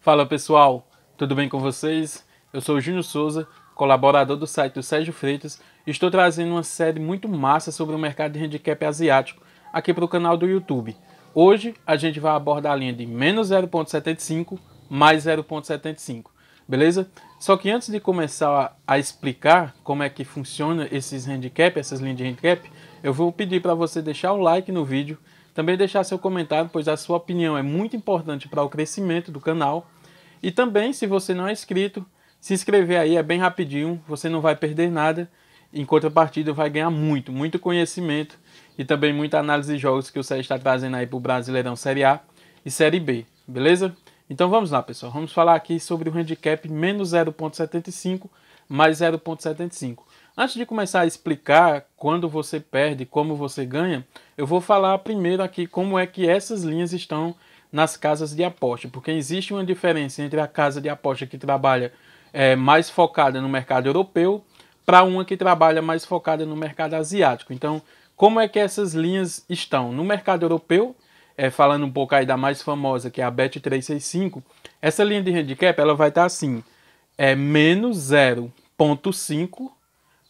Fala pessoal, tudo bem com vocês? Eu sou o Júnior Souza, colaborador do site do Sérgio Freitas, e estou trazendo uma série muito massa sobre o mercado de handicap asiático aqui para o canal do YouTube. Hoje a gente vai abordar a linha de menos 0,75 mais 0,75, beleza? Só que antes de começar a, a explicar como é que funciona esses handicap, essas linhas de handicap, eu vou pedir para você deixar o like no vídeo também deixar seu comentário, pois a sua opinião é muito importante para o crescimento do canal. E também, se você não é inscrito, se inscrever aí é bem rapidinho, você não vai perder nada. Em contrapartida, vai ganhar muito, muito conhecimento e também muita análise de jogos que o Sérgio está trazendo aí para o Brasileirão Série A e Série B, beleza? Então vamos lá, pessoal. Vamos falar aqui sobre o handicap menos 0,75 mais 0,75. Antes de começar a explicar quando você perde, e como você ganha, eu vou falar primeiro aqui como é que essas linhas estão nas casas de aposta, porque existe uma diferença entre a casa de aposta que trabalha é, mais focada no mercado europeu para uma que trabalha mais focada no mercado asiático. Então, como é que essas linhas estão? No mercado europeu, é, falando um pouco aí da mais famosa, que é a Bet365, essa linha de handicap ela vai estar tá assim, é menos 0.5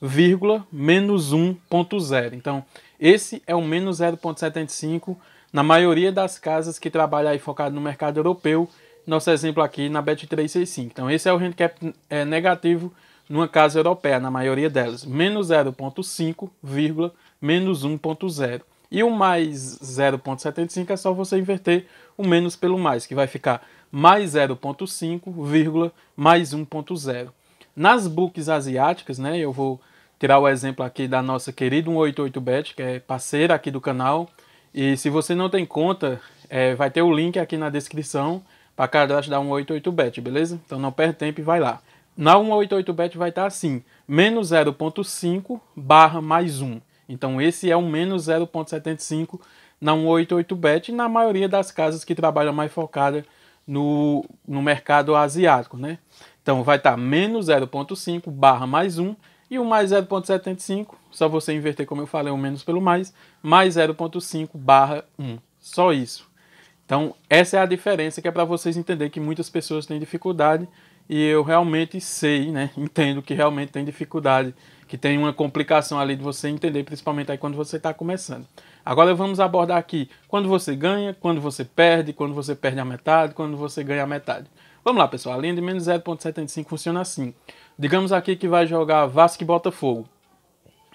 vírgula menos 1.0. Então, esse é o menos 0.75 na maioria das casas que trabalha aí focado no mercado europeu. Nosso exemplo aqui na Bet365. Então, esse é o handicap é, negativo numa casa europeia, na maioria delas. Menos 0.5, vírgula, menos 1.0. E o mais 0.75 é só você inverter o menos pelo mais, que vai ficar mais 0.5, vírgula, mais 1.0. Nas books asiáticas, né, eu vou tirar o exemplo aqui da nossa querida 188bet, que é parceira aqui do canal. E se você não tem conta, é, vai ter o link aqui na descrição para cadastro da 188bet, beleza? Então não perde tempo e vai lá. Na 188bet vai estar tá assim, menos 0.5 barra mais 1. Então esse é o menos 0.75 na 188bet e na maioria das casas que trabalham mais focada no, no mercado asiático, né? Então vai estar tá menos 0.5 barra mais 1 e o mais 0,75, só você inverter como eu falei, o é menos pelo mais, mais 0,5 barra 1. Só isso. Então, essa é a diferença que é para vocês entenderem que muitas pessoas têm dificuldade e eu realmente sei, né? Entendo que realmente tem dificuldade, que tem uma complicação ali de você entender, principalmente aí quando você está começando. Agora vamos abordar aqui quando você ganha, quando você perde, quando você perde a metade, quando você ganha a metade. Vamos lá, pessoal. A linha de menos 0,75 funciona assim. Digamos aqui que vai jogar Vasco e Botafogo.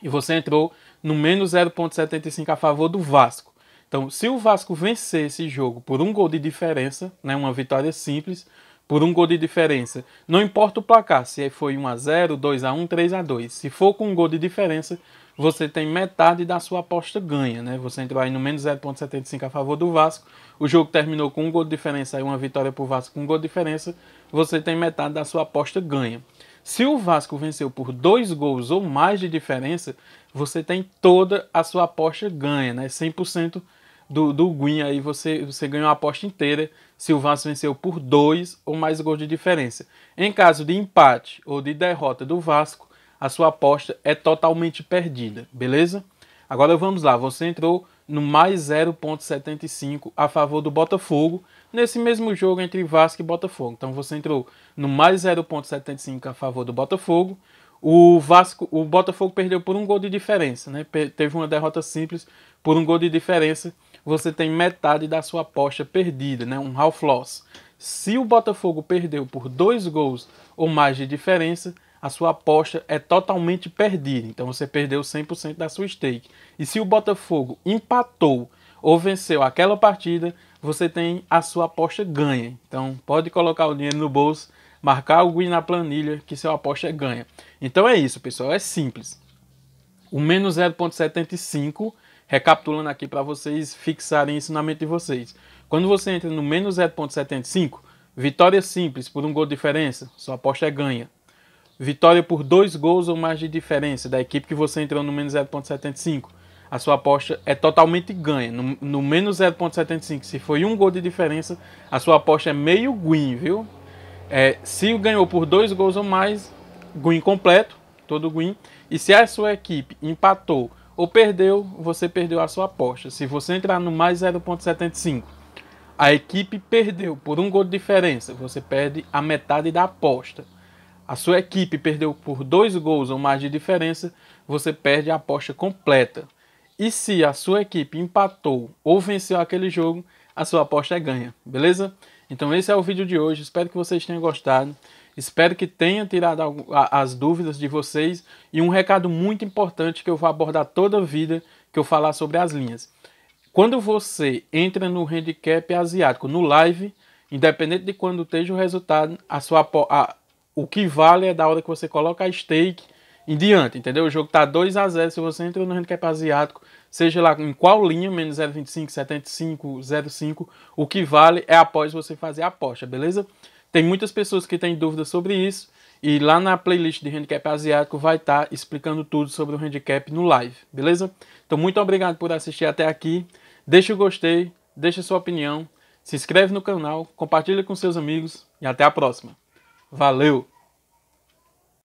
E você entrou no menos 0,75 a favor do Vasco. Então, se o Vasco vencer esse jogo por um gol de diferença, né, uma vitória simples, por um gol de diferença, não importa o placar, se foi 1 a 0, 2 a 1, 3 a 2. Se for com um gol de diferença, você tem metade da sua aposta ganha, né? Você entrou aí no menos 0,75 a favor do Vasco. O jogo terminou com um gol de diferença, aí uma vitória para o Vasco com um gol de diferença, você tem metade da sua aposta ganha. Se o Vasco venceu por dois gols ou mais de diferença, você tem toda a sua aposta ganha, né? 100% do, do win aí você, você ganhou a aposta inteira se o Vasco venceu por dois ou mais gols de diferença. Em caso de empate ou de derrota do Vasco, a sua aposta é totalmente perdida, beleza? Agora vamos lá, você entrou no mais 0,75 a favor do Botafogo, nesse mesmo jogo entre Vasco e Botafogo. Então você entrou no mais 0,75 a favor do Botafogo. O Vasco, o Botafogo perdeu por um gol de diferença, né? Teve uma derrota simples por um gol de diferença. Você tem metade da sua aposta perdida, né? Um half loss. Se o Botafogo perdeu por dois gols ou mais de diferença, a sua aposta é totalmente perdida. Então você perdeu 100% da sua stake. E se o Botafogo empatou ou venceu aquela partida, você tem a sua aposta ganha. Então pode colocar o dinheiro no bolso, marcar o win na planilha que sua aposta é ganha. Então é isso, pessoal, é simples. O menos 0.75, recapitulando aqui para vocês fixarem isso na mente de vocês. Quando você entra no menos 0.75, vitória simples por um gol de diferença, sua aposta é ganha. Vitória por dois gols ou mais de diferença da equipe que você entrou no menos 0,75. A sua aposta é totalmente ganha. No, no menos 0,75, se foi um gol de diferença, a sua aposta é meio green, viu? É, se ganhou por dois gols ou mais, green completo, todo green. E se a sua equipe empatou ou perdeu, você perdeu a sua aposta. Se você entrar no mais 0,75, a equipe perdeu por um gol de diferença, você perde a metade da aposta a sua equipe perdeu por dois gols ou mais de diferença, você perde a aposta completa. E se a sua equipe empatou ou venceu aquele jogo, a sua aposta é ganha, beleza? Então esse é o vídeo de hoje, espero que vocês tenham gostado, espero que tenha tirado as dúvidas de vocês e um recado muito importante que eu vou abordar toda a vida que eu falar sobre as linhas. Quando você entra no handicap asiático, no live, independente de quando esteja o resultado, a sua a, o que vale é da hora que você coloca a stake em diante, entendeu? O jogo tá 2 a 0 se você entra no handicap asiático, seja lá em qual linha, menos 0,25, 75, 0,5, o que vale é após você fazer a aposta, beleza? Tem muitas pessoas que têm dúvidas sobre isso e lá na playlist de handicap asiático vai estar tá explicando tudo sobre o handicap no live, beleza? Então muito obrigado por assistir até aqui. Deixa o gostei, deixa sua opinião, se inscreve no canal, compartilha com seus amigos e até a próxima. Valeu!